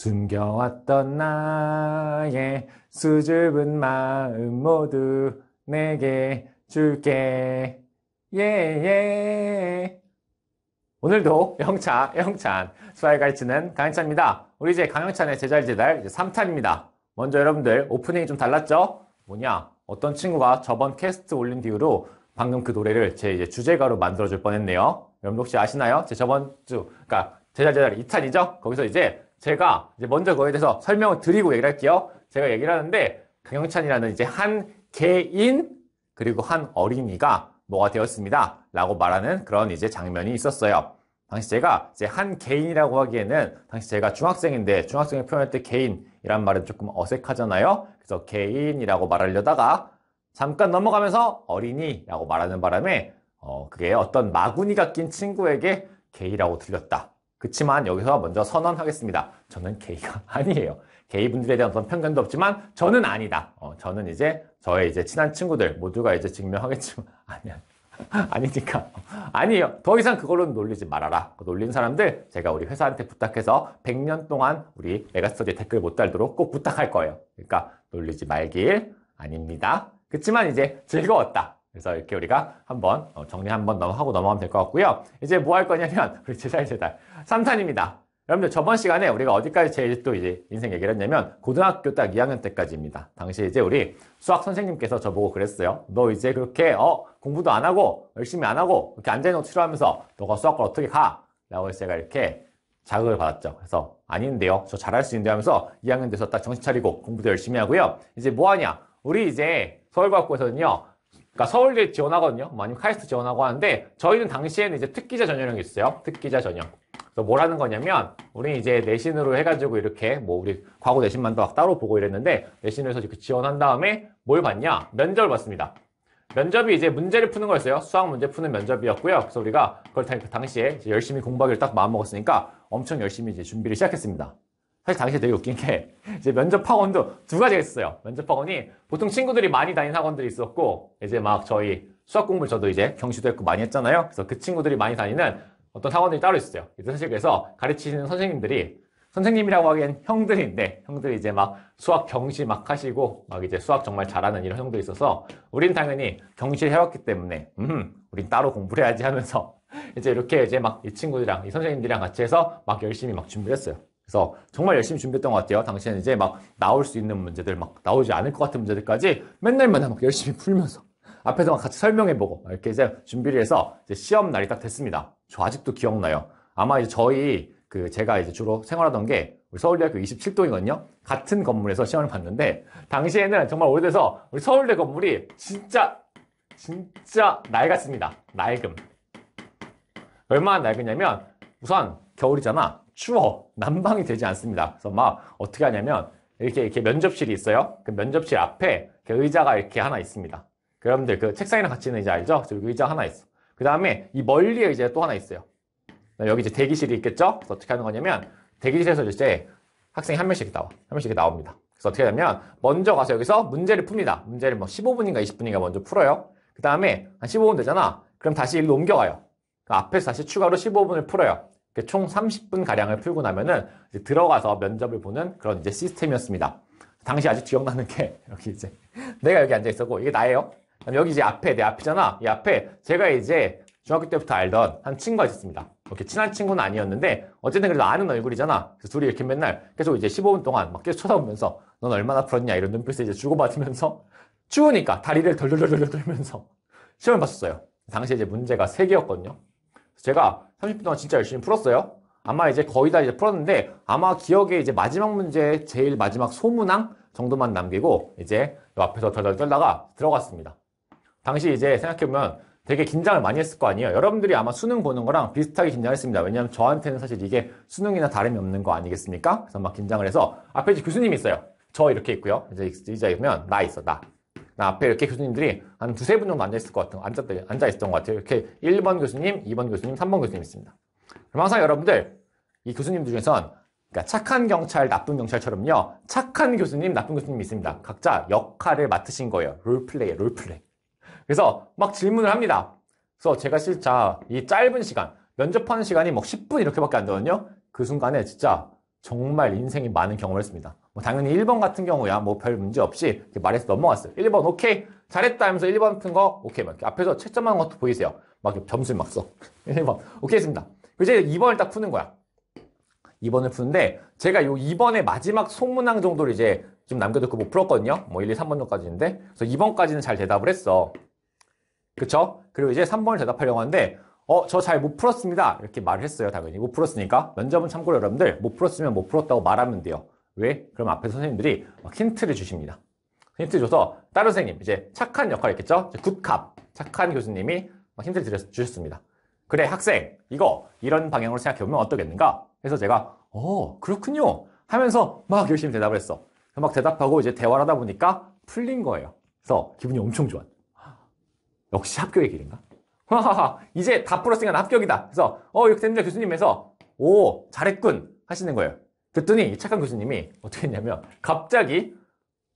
숨겨왔던 나의 수줍은 마음 모두 내게 줄게. 예, 예. 오늘도 영차, 영찬, 수아에 가르치는 강영찬입니다. 우리 이제 강영찬의 제자리 제달 3탄입니다. 먼저 여러분들 오프닝이 좀 달랐죠? 뭐냐? 어떤 친구가 저번 캐스트 올린 뒤로 방금 그 노래를 제 이제 주제가로 만들어줄 뻔 했네요. 여러분 혹시 아시나요? 제 저번 주, 그러니까 제자리 제달 2탄이죠? 거기서 이제 제가 이제 먼저 그거에 대해서 설명을 드리고 얘기를 할게요. 제가 얘기를 하는데 강영찬이라는 이제 한 개인 그리고 한 어린이가 뭐가 되었습니다. 라고 말하는 그런 이제 장면이 있었어요. 당시 제가 이제 한 개인이라고 하기에는 당시 제가 중학생인데 중학생을 표현할 때 개인이란 말은 조금 어색하잖아요. 그래서 개인이라고 말하려다가 잠깐 넘어가면서 어린이라고 말하는 바람에 어, 그게 어떤 마구니가 낀 친구에게 개이라고 들렸다. 그치만 여기서 먼저 선언하겠습니다. 저는 게이가 아니에요. 게이분들에 대한 어떤 편견도 없지만 저는 아니다. 어, 저는 이제 저의 이제 친한 친구들 모두가 이제 증명하겠지만 아니야. 아니니까. 아니에요. 더 이상 그걸로는 놀리지 말아라. 그 놀린 사람들 제가 우리 회사한테 부탁해서 100년 동안 우리 메가스터디 댓글 못 달도록 꼭 부탁할 거예요. 그러니까 놀리지 말길 아닙니다. 그치만 이제 즐거웠다. 그래서 이렇게 우리가 한번 어, 정리 한번 하고 넘어가면 될 것 같고요. 이제 뭐 할 거냐면 우리 제달 자 제달 3탄입니다. 여러분들 저번 시간에 우리가 어디까지 제일 또 이제 인생 얘기를 했냐면 고등학교 딱 2학년 때까지입니다. 당시 이제 우리 수학 선생님께서 저보고 그랬어요. 너 이제 그렇게 어 공부도 안 하고 열심히 안 하고 이렇게 안아있는거싫하면서 너가 수학과 어떻게 가? 라고 해서 제가 이렇게 자극을 받았죠. 그래서 아닌데요. 저 잘할 수 있는데 하면서 2학년 돼서 딱 정신 차리고 공부도 열심히 하고요. 이제 뭐 하냐? 우리 이제 서울과학고에서는요. 그러니까 서울대 지원하거든요. 뭐 아니면 카이스트 지원하고 하는데 저희는 당시에는 이제 특기자 전형이 있어요. 특기자 전형. 그래서 뭐라는 거냐면 우리 이제 내신으로 해가지고 이렇게 뭐 우리 과거 내신만도 막 따로 보고 이랬는데 내신에서 지원한 다음에 뭘 봤냐? 면접을 봤습니다. 면접이 이제 문제를 푸는 거였어요. 수학 문제 푸는 면접이었고요. 그래서 우리가 그걸 그 당시에 열심히 공부하기를 딱 마음먹었으니까 엄청 열심히 이제 준비를 시작했습니다. 사실 당시에 되게 웃긴 게 이제 면접 학원도 두 가지가 있었어요. 면접 학원이 보통 친구들이 많이 다니는 학원들이 있었고 이제 막 저희 수학 공부를 저도 이제 경시도 했고 많이 했잖아요. 그래서 그 친구들이 많이 다니는 어떤 학원들이 따로 있어요. 사실 그래서 가르치시는 선생님들이 선생님이라고 하기엔 형들인데 형들이 이제 막 수학 경시 막 하시고 막 이제 수학 정말 잘하는 이런 형들이 있어서 우린 당연히 경시를 해왔기 때문에 음 우린 따로 공부를 해야지 하면서 이제 이렇게 이제 막 이 친구들이랑 이 선생님들이랑 같이 해서 막 열심히 막 준비했어요. 그래서 정말 열심히 준비했던 것 같아요. 당시에는 이제 막 나올 수 있는 문제들, 막 나오지 않을 것 같은 문제들까지 맨날 맨날 막 열심히 풀면서 앞에서 막 같이 설명해보고 이렇게 이제 준비를 해서 이제 시험 날이 딱 됐습니다. 저 아직도 기억나요. 아마 이제 저희 그 제가 이제 주로 생활하던 게 우리 서울대학교 27동이거든요. 같은 건물에서 시험을 봤는데 당시에는 정말 오래돼서 우리 서울대 건물이 진짜 진짜 낡았습니다. 낡음. 얼마나 낡으냐면 우선 겨울이잖아. 추워. 난방이 되지 않습니다. 그래서 막 어떻게 하냐면 이렇게 이렇게 면접실이 있어요. 그 면접실 앞에 이렇게 의자가 이렇게 하나 있습니다. 그 여러분들 그 책상이랑 같이 있는 의자 알죠? 저기 의자 하나 있어. 그 다음에 이 멀리에 의자 또 하나 있어요. 네, 여기 이제 대기실이 있겠죠? 그래서 어떻게 하는 거냐면 대기실에서 이제 학생이 한 명씩 나와. 한 명씩 나옵니다. 그래서 어떻게 하냐면 먼저 가서 여기서 문제를 풉니다. 문제를 뭐 15분인가 20분인가 먼저 풀어요. 그 다음에 한 15분 되잖아. 그럼 다시 일로 옮겨가요. 그 앞에서 다시 추가로 15분을 풀어요. 총 30분 가량을 풀고 나면은 들어가서 면접을 보는 그런 이제 시스템이었습니다. 당시 아직 기억나는 게 이렇게 이제 내가 여기 앉아 있었고 이게 나예요. 여기 이제 앞에 내 앞이잖아. 이 앞에 제가 이제 중학교 때부터 알던 한 친구가 있었습니다. 이렇게 친한 친구는 아니었는데 어쨌든 그래도 아는 얼굴이잖아. 그래서 둘이 이렇게 맨날 계속 이제 15분 동안 막 계속 쳐다보면서 넌 얼마나 풀었냐 이런 눈빛을 이제 주고받으면서 추우니까 다리를 덜덜덜덜 떨면서 시험을 봤었어요. 당시에 이제 문제가 3개였거든요. 그래서 제가 30분 동안 진짜 열심히 풀었어요. 아마 이제 거의 다 이제 풀었는데 아마 기억에 이제 마지막 문제 제일 마지막 소문항 정도만 남기고 이제 앞에서 덜덜 떨다가 들어갔습니다. 당시 이제 생각해보면 되게 긴장을 많이 했을 거 아니에요. 여러분들이 아마 수능 보는 거랑 비슷하게 긴장했습니다. 왜냐하면 저한테는 사실 이게 수능이나 다름이 없는 거 아니겠습니까? 그래서 막 긴장을 해서 앞에 이제 교수님이 있어요. 저 이렇게 있고요. 이제 이제 보면 나 있어 나. 앞에 이렇게 교수님들이 한 두세 분 정도 앉아있을 것 같은, 앉았, 앉아있었던 것 같아요. 이렇게 1번 교수님, 2번 교수님, 3번 교수님 있습니다. 그럼 항상 여러분들, 이 교수님들 중에선 그러니까 착한 경찰, 나쁜 경찰처럼요. 착한 교수님, 나쁜 교수님이 있습니다. 각자 역할을 맡으신 거예요. 롤플레이 롤플레이. 그래서 막 질문을 합니다. 그래서 제가 진짜 이 짧은 시간, 면접하는 시간이 막 10분 이렇게밖에 안 되거든요. 그 순간에 진짜 정말 인생이 많은 경험을 했습니다. 뭐 당연히 1번 같은 경우야 뭐 별 문제 없이 말해서 넘어갔어요. 1번 오케이 잘했다 하면서 1번 같은 거 오케이 막 앞에서 채점한 것도 보이세요. 막 점수 를막 써. 1번 오케이 했습니다. 이제 2번을 딱 푸는 거야. 2번을 푸는데 제가 요 2번의 마지막 속문항 정도를 이제 좀남겨두고못 뭐 풀었거든요. 뭐 1, 2, 3번 정도까지인데 그래서 2번까지는 잘 대답을 했어. 그쵸? 그리고 이제 3번을 대답하려고 하는데 어, 저 잘 못 풀었습니다. 이렇게 말을 했어요, 당연히. 못 풀었으니까. 면접은 참고로 여러분들, 못 풀었으면 못 풀었다고 말하면 돼요. 왜? 그럼 앞에 선생님들이 힌트를 주십니다. 힌트 줘서 다른 선생님, 이제 착한 역할이 있겠죠? 굿캅, 착한 교수님이 힌트를 드렸, 주셨습니다. 그래, 학생, 이거 이런 방향으로 생각해보면 어떻겠는가 해서 제가 어, 그렇군요. 하면서 막 열심히 대답을 했어. 막 대답하고 이제 대화를 하다 보니까 풀린 거예요. 그래서 기분이 엄청 좋아. 역시 합격의 길인가? 이제 다 풀었으니까 합격이다. 그래서 어, 이렇게 됐는데 교수님에서 오, 잘했군 하시는 거예요. 그랬더니 이 착한 교수님이 어떻게 했냐면 갑자기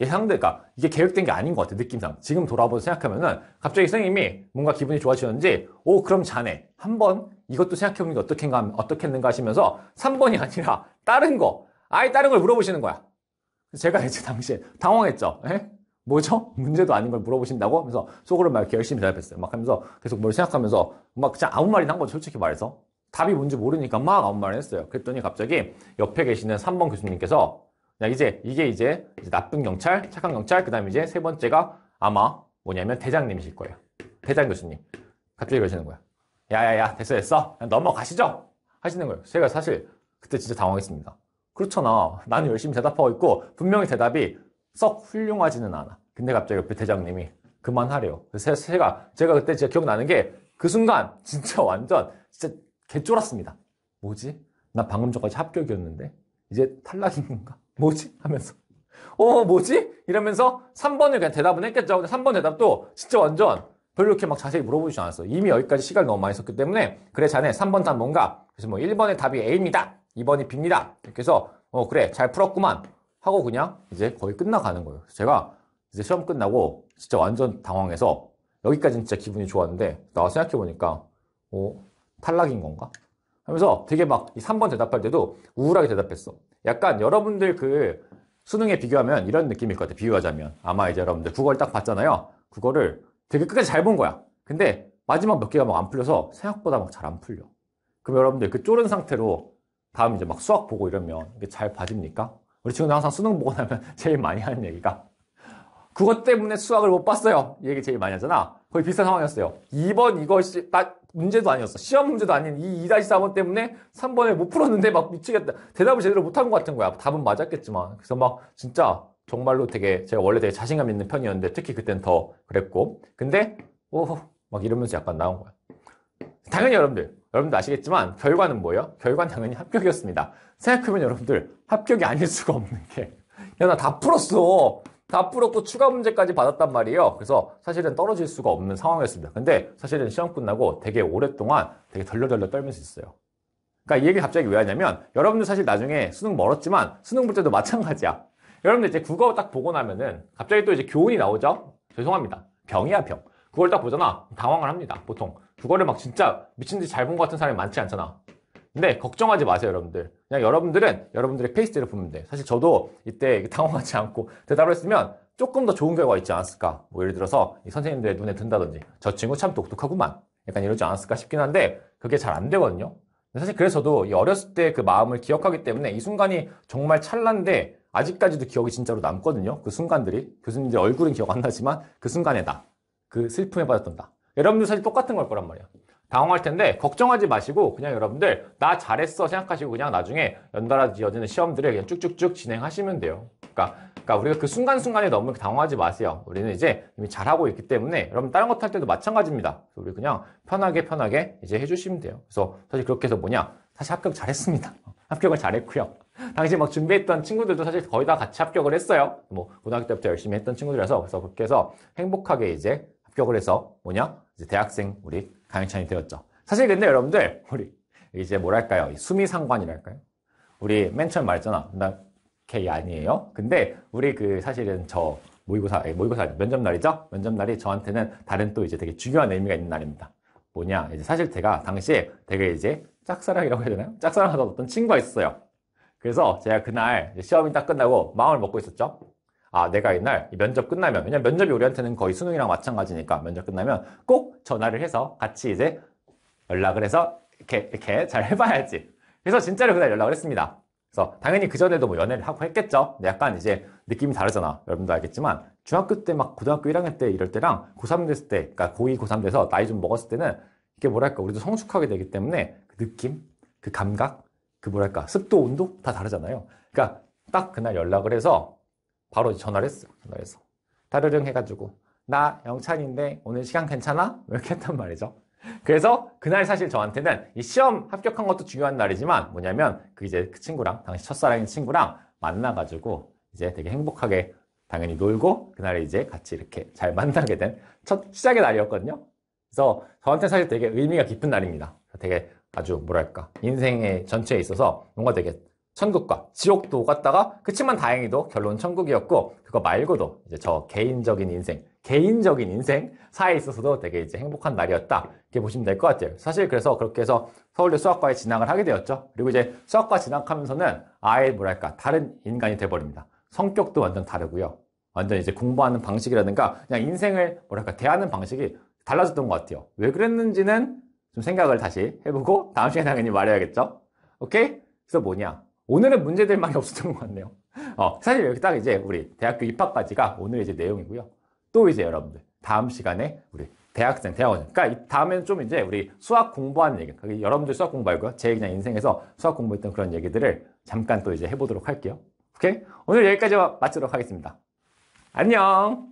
예상될까 이게 계획된 게 아닌 것 같아 느낌상 지금 돌아보서 생각하면은 갑자기 선생님이 뭔가 기분이 좋아지셨는지 오 그럼 자네 한번 이것도 생각해보는 게 어떻겠는가, 어떻겠는가 하시면서 3번이 아니라 다른 거 아예 다른 걸 물어보시는 거야 제가 이제 당시에 당황했죠 에? 뭐죠? 문제도 아닌 걸 물어보신다고? 하면서 속으로 막 이렇게 열심히 대답했어요 막 하면서 계속 뭘 생각하면서 막 그냥 아무 말이나 한거 솔직히 말해서 답이 뭔지 모르니까 막 아무 말 했어요. 그랬더니 갑자기 옆에 계시는 3번 교수님께서 야, 이제 이게 이제 나쁜 경찰, 착한 경찰, 그다음에 이제 세 번째가 아마 뭐냐면 대장님이실 거예요. 대장 교수님. 갑자기 그러시는 거야. 야야야, 됐어 됐어. 넘어가시죠. 하시는 거예요. 제가 사실 그때 진짜 당황했습니다. 그렇잖아. 나는 열심히 대답하고 있고 분명히 대답이 썩 훌륭하지는 않아. 근데 갑자기 옆에 대장님이 그만하래요. 그래서 제가 제가 그때 진짜 기억나는 게 그 순간 진짜 완전 진짜 개쫄았습니다. 뭐지? 나 방금 전까지 합격이었는데 이제 탈락인 건가? 뭐지? 하면서 어 뭐지? 이러면서 3번을 그냥 대답은 했겠죠. 근데 3번 대답도 진짜 완전 별로 이렇게 막 자세히 물어보지 않았어 이미 여기까지 시간을 너무 많이 썼기 때문에 그래 자네 3번 답 뭔가? 그래서 뭐 1번의 답이 A입니다. 2번이 B입니다. 이렇게 해서 어 그래 잘 풀었구만 하고 그냥 이제 거의 끝나가는 거예요. 제가 이제 시험 끝나고 진짜 완전 당황해서 여기까지는 진짜 기분이 좋았는데 나 생각해보니까 어 탈락인 건가? 하면서 되게 막 3번 대답할 때도 우울하게 대답했어. 약간 여러분들 그 수능에 비교하면 이런 느낌일 것 같아. 비교하자면. 아마 이제 여러분들 국어를 딱 봤잖아요. 국어를 되게 끝까지 잘 본 거야. 근데 마지막 몇 개가 막 안 풀려서 생각보다 막 잘 안 풀려. 그럼 여러분들 그 쫄은 상태로 다음 이제 막 수학 보고 이러면 이게 잘 봐집니까? 우리 친구들 항상 수능 보고 나면 제일 많이 하는 얘기가 그것 때문에 수학을 못 봤어요. 이 얘기 제일 많이 하잖아. 거의 비슷한 상황이었어요. 2번 이것이 나 문제도 아니었어. 시험 문제도 아닌 이 2-4번 때문에 3번에 못 풀었는데 막 미치겠다. 대답을 제대로 못 한 것 같은 거야. 답은 맞았겠지만. 그래서 막 진짜 정말로 되게 제가 원래 되게 자신감 있는 편이었는데 특히 그땐 더 그랬고. 근데 오막 호 이러면서 약간 나온 거야. 당연히 여러분들 여러분도 아시겠지만 결과는 뭐예요? 결과는 당연히 합격이었습니다. 생각해보면 여러분들 합격이 아닐 수가 없는 게야 나 다 풀었어. 다 풀었고 추가 문제까지 받았단 말이에요. 그래서 사실은 떨어질 수가 없는 상황이었습니다. 근데 사실은 시험 끝나고 되게 오랫동안 되게 덜러덜러 떨면서 있어요. 그러니까 이 얘기 갑자기 왜 하냐면 여러분들 사실 나중에 수능 멀었지만 수능 볼 때도 마찬가지야. 여러분들 이제 국어 딱 보고 나면은 갑자기 또 이제 교훈이 나오죠? 죄송합니다. 병이야 병. 그걸 딱 보잖아. 당황을 합니다. 보통. 국어를 막 진짜 미친 듯이 잘 본 것 같은 사람이 많지 않잖아. 근데 걱정하지 마세요, 여러분들. 그냥 여러분들은 여러분들의 페이스대로 보면 돼. 사실 저도 이때 당황하지 않고 대답을 했으면 조금 더 좋은 결과가 있지 않았을까. 뭐 예를 들어서 선생님들의 눈에 든다든지 저 친구 참 독특하구만. 약간 이러지 않았을까 싶긴 한데 그게 잘 안 되거든요. 사실 그래서도 이 어렸을 때 그 마음을 기억하기 때문에 이 순간이 정말 찰나인데 아직까지도 기억이 진짜로 남거든요. 그 순간들이 교수님들 얼굴은 기억 안 나지만 그순간에 나, 그 슬픔에 빠졌던 나. 여러분들 사실 똑같은 걸 거란 말이야. 당황할 텐데 걱정하지 마시고 그냥 여러분들 나 잘했어 생각하시고 그냥 나중에 연달아 이어지는 시험들을 그냥 쭉쭉쭉 진행하시면 돼요. 그러니까, 그러니까 우리가 그 순간순간에 너무 당황하지 마세요. 우리는 이제 이미 잘하고 있기 때문에 여러분 다른 것 할 때도 마찬가지입니다. 우리 그냥 편하게 편하게 이제 해주시면 돼요. 그래서 사실 그렇게 해서 뭐냐 사실 합격 잘했습니다. 합격을 잘했고요. 당시 막 준비했던 친구들도 사실 거의 다 같이 합격을 했어요. 뭐 고등학교 때부터 열심히 했던 친구들이라서 그래서 그렇게 해서 행복하게 이제 합격을 해서 뭐냐 이제 대학생 우리 강영찬이 되었죠. 사실 근데 여러분들 우리 이제 뭐랄까요 수미상관이랄까요? 우리 맨 처음 말했잖아. 나 K 아니에요. 근데 우리 그 사실은 저 모의고사 모의고사 면접 날이죠. 면접 날이 저한테는 다른 또 이제 되게 중요한 의미가 있는 날입니다. 뭐냐 이제 사실 제가 당시에 되게 이제 짝사랑이라고 해야 되나요? 짝사랑하던 어떤 친구가 있었어요. 그래서 제가 그날 시험이 딱 끝나고 마음을 먹고 있었죠. 아, 내가 이날 면접 끝나면, 왜냐면 면접이 우리한테는 거의 수능이랑 마찬가지니까 면접 끝나면 꼭 전화를 해서 같이 이제 연락을 해서 이렇게, 이렇게 잘 해봐야지. 그래서 진짜로 그날 연락을 했습니다. 그래서 당연히 그전에도 뭐 연애를 하고 했겠죠. 근데 약간 이제 느낌이 다르잖아. 여러분도 알겠지만 중학교 때 막 고등학교 1학년 때 이럴 때랑 고3 됐을 때, 그러니까 고2, 고3 돼서 나이 좀 먹었을 때는 이게 뭐랄까 우리도 성숙하게 되기 때문에 그 느낌, 그 감각, 그 뭐랄까 습도, 온도 다 다르잖아요. 그러니까 딱 그날 연락을 해서 바로 전화를 했어. 전화 해서. 따르릉 해가지고. 나 영찬인데 오늘 시간 괜찮아? 뭐 이렇게 했단 말이죠. 그래서 그날 사실 저한테는 이 시험 합격한 것도 중요한 날이지만 뭐냐면 그 이제 그 친구랑 당시 첫사랑인 친구랑 만나가지고 이제 되게 행복하게 당연히 놀고 그날에 이제 같이 이렇게 잘 만나게 된 첫 시작의 날이었거든요. 그래서 저한테 사실 되게 의미가 깊은 날입니다. 되게 아주 뭐랄까 인생의 전체에 있어서 뭔가 되게 천국과 지옥도 갔다가 그치만 다행히도 결론 천국이었고 그거 말고도 이제 저 개인적인 인생 개인적인 인생 사에 있어서도 되게 이제 행복한 날이었다 이렇게 보시면 될 것 같아요 사실 그래서 그렇게 해서 서울대 수학과에 진학을 하게 되었죠 그리고 이제 수학과 진학하면서는 아예 뭐랄까 다른 인간이 돼버립니다 성격도 완전 다르고요 완전 이제 공부하는 방식이라든가 그냥 인생을 뭐랄까 대하는 방식이 달라졌던 것 같아요 왜 그랬는지는 좀 생각을 다시 해보고 다음 시간에 당연히 말해야겠죠 오케이 그래서 뭐냐 오늘은 문제될만이 없었던 것 같네요. 어, 사실 여기 딱 이제 우리 대학교 입학까지가 오늘 이제 내용이고요. 또 이제 여러분들 다음 시간에 우리 대학생, 대학원. 그러니까 다음에는 좀 이제 우리 수학 공부하는 얘기. 그러니까 여러분들 수학 공부 말고요. 제 그냥 인생에서 수학 공부했던 그런 얘기들을 잠깐 또 이제 해보도록 할게요. 오케이? 오늘 여기까지 마치도록 하겠습니다. 안녕!